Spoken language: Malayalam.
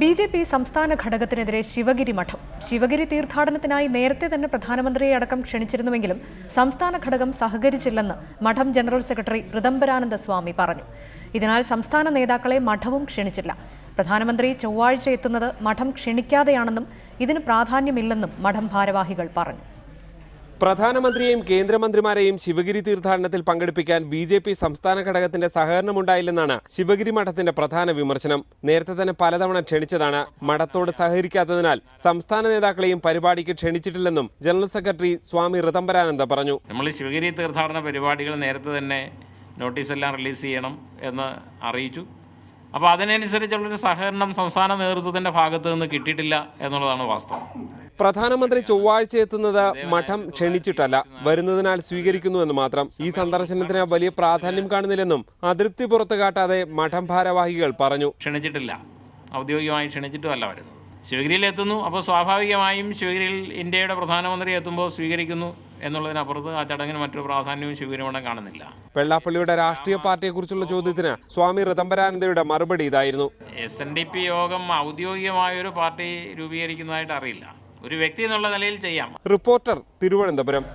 ബി ജെ പി സംസ്ഥാന ഘടകത്തിനെതിരെ ശിവഗിരി മഠം ശിവഗിരി തീർത്ഥാടനത്തിനായി നേരത്തെ തന്നെ പ്രധാനമന്ത്രിയെ അടക്കം ക്ഷണിച്ചിരുന്നുവെങ്കിലും സംസ്ഥാന ഘടകം സഹകരിച്ചില്ലെന്ന് മഠം ജനറൽ സെക്രട്ടറി ഋതംബരാനന്ദ സ്വാമി പറഞ്ഞു ഇതിനാൽ സംസ്ഥാന നേതാക്കളെ മഠവും ക്ഷണിച്ചില്ല പ്രധാനമന്ത്രി ചൊവ്വാഴ്ച എത്തുന്നത് മഠം ക്ഷണിക്കാതെയാണെന്നും ഇതിന് പ്രാധാന്യമില്ലെന്നും മഠം ഭാരവാഹികൾ പറഞ്ഞു പ്രധാനമന്ത്രിയെയും കേന്ദ്രമന്ത്രിമാരെയും ശിവഗിരി തീർത്ഥാടനത്തിൽ പങ്കെടുപ്പിക്കാൻ ബി ജെ പി സംസ്ഥാന ഘടകത്തിന്റെ സഹകരണമുണ്ടായില്ലെന്നാണ് ശിവഗിരി മഠത്തിന്റെ പ്രധാന വിമർശനം നേരത്തെ തന്നെ പലതവണ ക്ഷണിച്ചതാണ് മഠത്തോട് സഹകരിക്കാത്തതിനാൽ സംസ്ഥാന നേതാക്കളെയും പരിപാടിക്ക് ക്ഷണിച്ചിട്ടില്ലെന്നും ജനറൽ സെക്രട്ടറി സ്വാമി ഋതംബരാനന്ദ പറഞ്ഞു നമ്മൾ ശിവഗിരി തീർത്ഥാടന പരിപാടികൾ നേരത്തെ തന്നെ നോട്ടീസെല്ലാം റിലീസ് ചെയ്യണം എന്ന് അറിയിച്ചു അപ്പോൾ അതിനനുസരിച്ചുള്ളൊരു സഹകരണം സംസ്ഥാന നേതൃത്വത്തിൻ്റെ ഭാഗത്തു നിന്ന് കിട്ടിയിട്ടില്ല എന്നുള്ളതാണ് വാസ്തവം പ്രധാനമന്ത്രി ചൊവ്വാഴ്ച എത്തുന്നത് മഠം ക്ഷണിച്ചിട്ടല്ല വരുന്നതിനാൽ സ്വീകരിക്കുന്നു എന്ന് മാത്രം ഈ സന്ദർശനത്തിന് വലിയ പ്രാധാന്യം കാണുന്നില്ലെന്നും അതൃപ്തി പുറത്തു കാട്ടാതെ മഠം ഭാരവാഹികൾ പറഞ്ഞു ക്ഷണിച്ചിട്ടില്ല ഔദ്യോഗികമായി ക്ഷണിച്ചിട്ടുമല്ല വരുന്നത് ശിവഗിരിയിൽ എത്തുന്നു അപ്പോൾ സ്വാഭാവികമായും ശിവഗിരിയിൽ ഇന്ത്യയുടെ പ്രധാനമന്ത്രി എത്തുമ്പോൾ സ്വീകരിക്കുന്നു എന്നുള്ളതിനപ്പുറത്ത് ആ ചടങ്ങിന് മറ്റൊരു പ്രാധാന്യവും ശിവഗിരിമഠം കാണുന്നില്ല വെള്ളാപ്പള്ളിയുടെ രാഷ്ട്രീയ പാർട്ടിയെക്കുറിച്ചുള്ള ചോദ്യത്തിന് സ്വാമി റിതംബരാനന്ദയുടെ മറുപടി ഇതായിരുന്നു എസ് എൻ ഡി പി യോഗം ഔദ്യോഗികമായൊരു പാർട്ടി രൂപീകരിക്കുന്നതായിട്ട് അറിയില്ല ഒരു വ്യക്തി എന്നുള്ള നിലയിൽ ചെയ്യാം റിപ്പോർട്ടർ തിരുവനന്തപുരം